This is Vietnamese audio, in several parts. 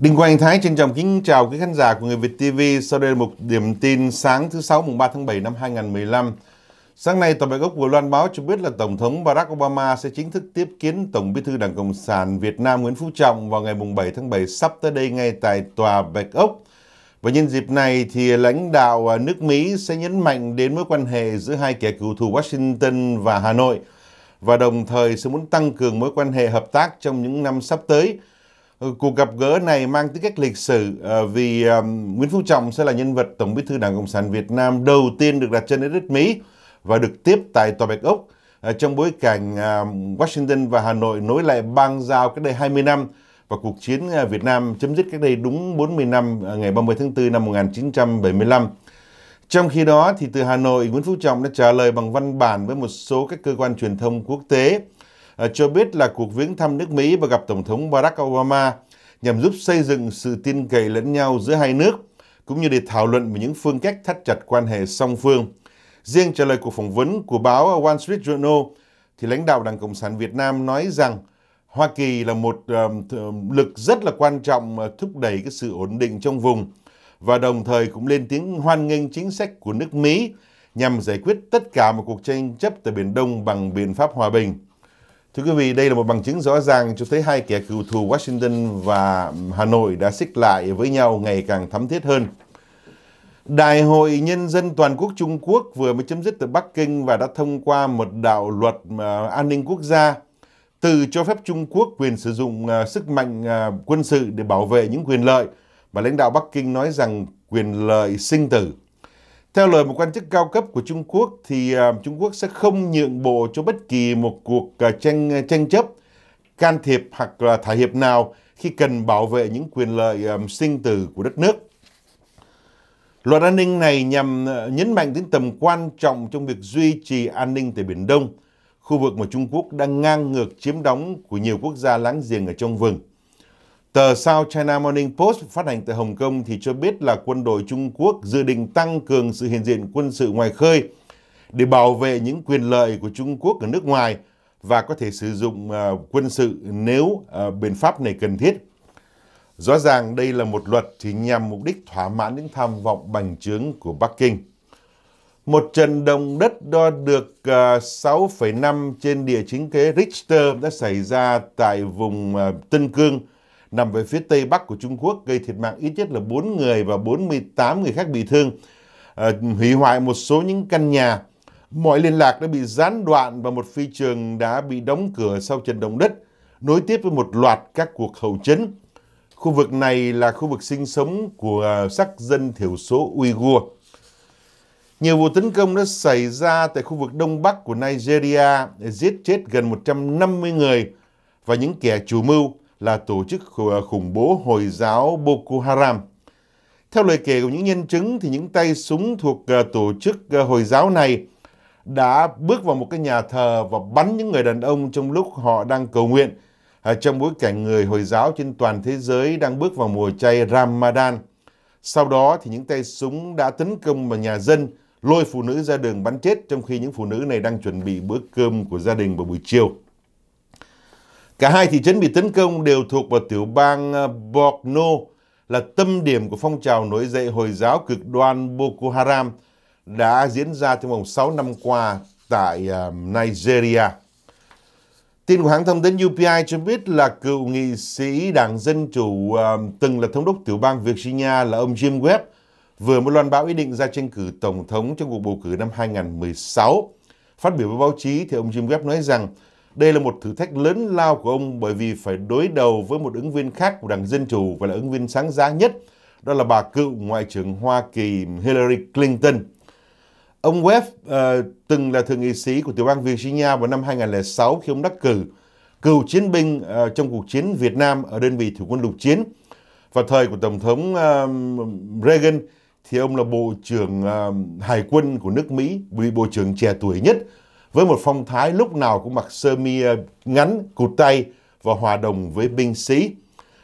Đinh Quang Thái trân trọng kính chào quý khán giả của Người Việt TV. Sau đây là một điểm tin sáng thứ Sáu mùng 3 tháng 7 năm 2015. Sáng nay, tờ Bạch Ốc vừa loan báo cho biết là Tổng thống Barack Obama sẽ chính thức tiếp kiến Tổng bí thư Đảng Cộng sản Việt Nam Nguyễn Phú Trọng vào ngày mùng 7 tháng 7 sắp tới đây ngay tại Tòa Bạch Ốc. Và nhân dịp này thì lãnh đạo nước Mỹ sẽ nhấn mạnh đến mối quan hệ giữa hai kẻ cựu thù Washington và Hà Nội và đồng thời sẽ muốn tăng cường mối quan hệ hợp tác trong những năm sắp tới – Ừ, cuộc gặp gỡ này mang tính cách lịch sử à, vì à, Nguyễn Phú Trọng sẽ là nhân vật Tổng bí thư Đảng Cộng sản Việt Nam đầu tiên được đặt chân đến đất Mỹ và được tiếp tại Tòa Bạch Ốc à, trong bối cảnh Washington và Hà Nội nối lại bang giao cách đây 20 năm và cuộc chiến Việt Nam chấm dứt cách đây đúng 40 năm ngày 30 tháng 4 năm 1975. Trong khi đó thì từ Hà Nội, Nguyễn Phú Trọng đã trả lời bằng văn bản với một số các cơ quan truyền thông quốc tế Ờ, cho biết là cuộc viếng thăm nước Mỹ và gặp Tổng thống Barack Obama nhằm giúp xây dựng sự tin cậy lẫn nhau giữa hai nước, cũng như để thảo luận về những phương cách thắt chặt quan hệ song phương. Riêng trả lời cuộc phỏng vấn của báo Wall Street Journal, thì lãnh đạo Đảng Cộng sản Việt Nam nói rằng Hoa Kỳ là một lực rất là quan trọng ờ, thúc đẩy cái sự ổn định trong vùng và đồng thời cũng lên tiếng hoan nghênh chính sách của nước Mỹ nhằm giải quyết tất cả một cuộc tranh chấp tại Biển Đông bằng biện pháp hòa bình. Thưa quý vị, đây là một bằng chứng rõ ràng cho thấy hai kẻ cựu thù Washington và Hà Nội đã xích lại với nhau ngày càng thắm thiết hơn. Đại hội Nhân dân Toàn quốc Trung Quốc vừa mới chấm dứt tại Bắc Kinh và đã thông qua một đạo luật à, an ninh quốc gia từ cho phép Trung Quốc quyền sử dụng à, sức mạnh à, quân sự để bảo vệ những quyền lợi và lãnh đạo Bắc Kinh nói rằng quyền lợi sinh tử theo lời một quan chức cao cấp của Trung Quốc thì à, Trung Quốc sẽ không nhượng bộ cho bất kỳ một cuộc à, tranh à, tranh chấp can thiệp hoặc là thả hiệp nào khi cần bảo vệ những quyền lợi sinh tử của đất nước. Luật an ninh này nhằm nhấn mạnh đến tầm quan trọng trong việc duy trì an ninh tại Biển Đông, khu vực mà Trung Quốc đang ngang ngược chiếm đóng của nhiều quốc gia láng giềng ở trong vùng. Tờ South China Morning Post phát hành tại Hồng Kông thì cho biết là quân đội Trung Quốc dự định tăng cường sự hiện diện quân sự ngoài khơi để bảo vệ những quyền lợi của Trung Quốc ở nước ngoài và có thể sử dụng uh, quân sự nếu uh, biện pháp này cần thiết. Rõ ràng đây là một luật thì nhằm mục đích thỏa mãn những tham vọng bành trướng của Bắc Kinh. Một trận động đất đo được 6,5 à, trên địa chính kế Richter đã xảy ra tại vùng Tân Cương nằm về phía tây bắc của Trung Quốc gây thiệt mạng ít nhất là 4 người và 48 người khác bị thương, à, hủy hoại một số những căn nhà. Mọi liên lạc đã bị gián đoạn và một phi trường đã bị đóng cửa sau trận động đất, nối tiếp với một loạt các cuộc hậu chấn. Khu vực này là khu vực sinh sống của à, sắc dân thiểu số Uyghur. Nhiều vụ tấn công đã xảy ra tại khu vực đông bắc của Nigeria, giết chết gần 150 người và những kẻ chủ mưu là tổ chức khủng bố Hồi giáo Boko Haram. Theo lời kể của những nhân chứng thì những tay súng thuộc ờ, tổ chức ờ, Hồi giáo này đã bước vào một cái nhà thờ và bắn những người đàn ông trong lúc họ đang cầu nguyện ờ, trong bối cảnh người Hồi giáo trên toàn thế giới đang bước vào mùa chay Ramadan. Sau đó thì những tay súng đã tấn công vào nhà dân, lôi phụ nữ ra đường bắn chết trong khi những phụ nữ này đang chuẩn bị bữa cơm của gia đình vào buổi chiều. Cả hai thị trấn bị tấn công đều thuộc vào tiểu bang ờ, Borno, là tâm điểm của phong trào nổi dậy Hồi giáo cực đoan Boko Haram đã diễn ra trong vòng 6 năm qua tại ờ, Nigeria. Tin của hãng thông tấn UPI cho biết là cựu nghị sĩ đảng Dân Chủ ờ, từng là thống đốc tiểu bang Virginia là ông Jim Webb vừa mới loan báo ý định ra tranh cử Tổng thống trong cuộc bầu cử năm 2016. Phát biểu với báo chí thì ông Jim Webb nói rằng đây là một thử thách lớn lao của ông bởi vì phải đối đầu với một ứng viên khác của Đảng Dân Chủ và là ứng viên sáng giá nhất, đó là bà cựu Ngoại trưởng Hoa Kỳ Hillary Clinton. Ông Webb uh, từng là thượng nghị sĩ của tiểu bang Virginia vào năm 2006 khi ông đắc cử, cựu chiến binh uh, trong cuộc chiến Việt Nam ở đơn vị thủy quân lục chiến. Vào thời của Tổng thống uh, Reagan thì ông là Bộ trưởng uh, Hải quân của nước Mỹ, bị Bộ trưởng trẻ tuổi nhất với một phong thái lúc nào cũng mặc sơ mi ờ, ngắn, cụt tay và hòa đồng với binh sĩ.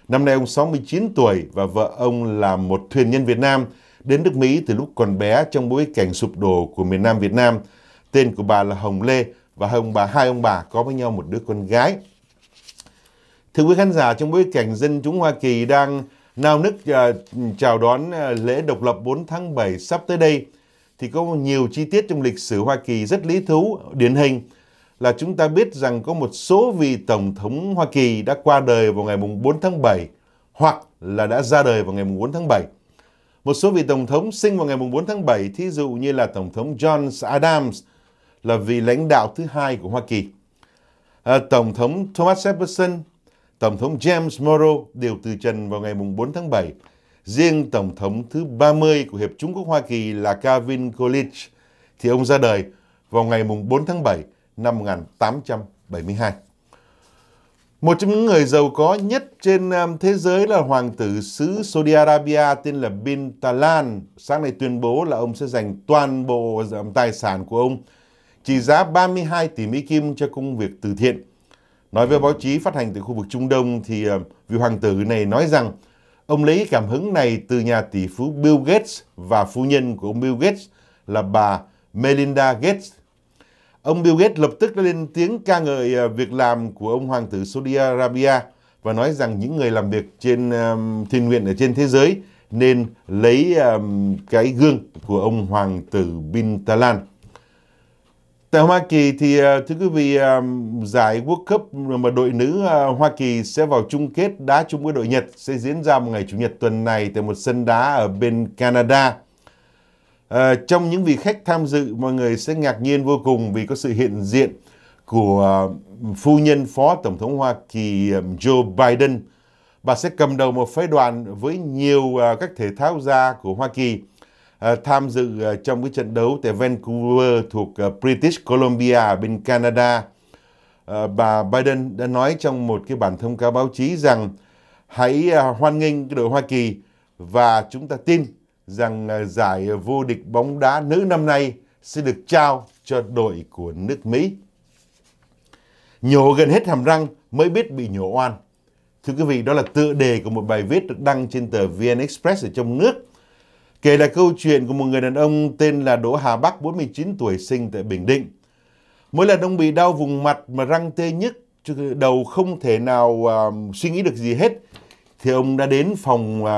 Năm nay ông 69 tuổi và vợ ông là một thuyền nhân Việt Nam đến nước Mỹ từ lúc còn bé trong bối cảnh sụp đổ của miền Nam Việt Nam. Tên của bà là Hồng Lê và hai ông bà hai ông bà có với nhau một đứa con gái. Thưa quý khán giả, trong bối cảnh dân chúng Hoa Kỳ đang nao nức ờ, chào đón ờ, lễ độc lập 4 tháng 7 sắp tới đây, thì có nhiều chi tiết trong lịch sử Hoa Kỳ rất lý thú, điển hình là chúng ta biết rằng có một số vị Tổng thống Hoa Kỳ đã qua đời vào ngày 4 tháng 7 hoặc là đã ra đời vào ngày 4 tháng 7. Một số vị Tổng thống sinh vào ngày 4 tháng 7, thí dụ như là Tổng thống John Adams là vị lãnh đạo thứ hai của Hoa Kỳ. À, tổng thống Thomas Jefferson, Tổng thống James Monroe đều từ trần vào ngày 4 tháng 7. Riêng Tổng thống thứ 30 của Hiệp Trung Quốc Hoa Kỳ là Calvin Coolidge thì ông ra đời vào ngày 4 tháng 7 năm 1872. Một trong những người giàu có nhất trên um, thế giới là hoàng tử xứ Saudi Arabia tên là Bin Talan. Sáng nay tuyên bố là ông sẽ dành toàn bộ tài sản của ông trị giá 32 tỷ Mỹ Kim cho công việc từ thiện. Nói với báo chí phát hành từ khu vực Trung Đông thì um, vị hoàng tử này nói rằng Ông lấy cảm hứng này từ nhà tỷ phú Bill Gates và phu nhân của ông Bill Gates là bà Melinda Gates. Ông Bill Gates lập tức lên tiếng ca ngợi à, việc làm của ông hoàng tử Saudi Arabia và nói rằng những người làm việc trên um, thiền nguyện ở trên thế giới nên lấy um, cái gương của ông hoàng tử Bin Talan. Tại Hoa Kỳ thì ờ, thưa quý vị ờ, giải World Cup mà đội nữ ờ, Hoa Kỳ sẽ vào chung kết đá chung với đội Nhật sẽ diễn ra một ngày Chủ nhật tuần này tại một sân đá ở bên Canada. À, trong những vị khách tham dự mọi người sẽ ngạc nhiên vô cùng vì có sự hiện diện của phu nhân Phó Tổng thống Hoa Kỳ Joe Biden. Bà sẽ cầm đầu một phái đoàn với nhiều các thể thao gia của Hoa Kỳ Ờ, tham dự ờ, trong cái trận đấu tại Vancouver thuộc ờ, British Columbia bên Canada. Bà Biden đã nói trong một cái bản thông cáo báo chí rằng hãy hoan nghênh đội Hoa Kỳ và chúng ta tin rằng giải vô địch bóng đá nữ năm nay sẽ được trao cho đội của nước Mỹ. Nhổ gần hết hàm răng mới biết bị nhổ oan. Thưa quý vị, đó là tựa đề của một bài viết được đăng trên tờ VN Express ở trong nước Kể là câu chuyện của một người đàn ông tên là Đỗ Hà Bắc, 49 tuổi, sinh tại Bình Định. Mỗi lần ông bị đau vùng mặt mà răng tê nhức, đầu không thể nào uh, suy nghĩ được gì hết, thì ông đã đến phòng uh,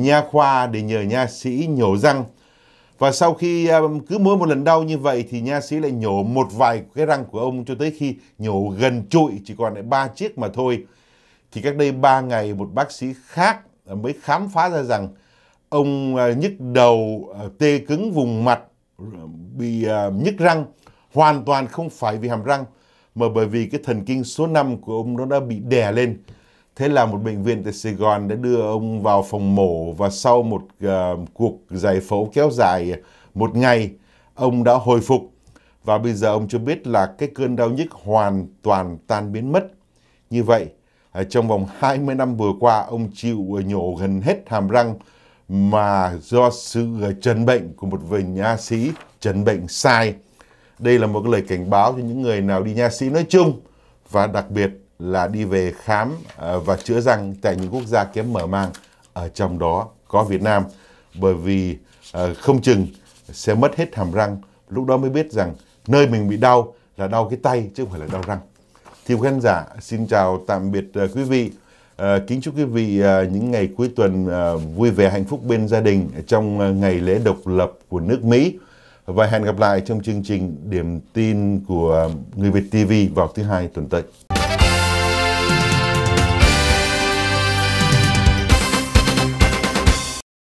nha khoa để nhờ nha sĩ nhổ răng. Và sau khi uh, cứ mỗi một lần đau như vậy thì nha sĩ lại nhổ một vài cái răng của ông cho tới khi nhổ gần trụi, chỉ còn lại ba chiếc mà thôi. Thì cách đây 3 ngày một bác sĩ khác mới khám phá ra rằng ông à, nhức đầu, à, tê cứng vùng mặt, bị à, nhức răng, hoàn toàn không phải vì hàm răng mà bởi vì cái thần kinh số 5 của ông nó đã bị đè lên. Thế là một bệnh viện tại Sài Gòn đã đưa ông vào phòng mổ và sau một uh, cuộc giải phẫu kéo dài một ngày, ông đã hồi phục và bây giờ ông cho biết là cái cơn đau nhức hoàn toàn tan biến mất. Như vậy, trong vòng 20 năm vừa qua, ông chịu nhổ gần hết hàm răng mà do sự trần ờ, bệnh của một vị nha sĩ trần bệnh sai. Đây là một cái lời cảnh báo cho những người nào đi nha sĩ nói chung và đặc biệt là đi về khám ờ, và chữa răng tại những quốc gia kém mở mang ở trong đó có Việt Nam bởi vì ờ, không chừng sẽ mất hết hàm răng lúc đó mới biết rằng nơi mình bị đau là đau cái tay chứ không phải là đau răng. Thì khán giả xin chào tạm biệt quý vị. Ờ, kính chúc quý vị ờ, những ngày cuối tuần ờ, vui vẻ hạnh phúc bên gia đình trong ngày lễ độc lập của nước Mỹ và hẹn gặp lại trong chương trình điểm tin của người Việt TV vào thứ hai tuần tới.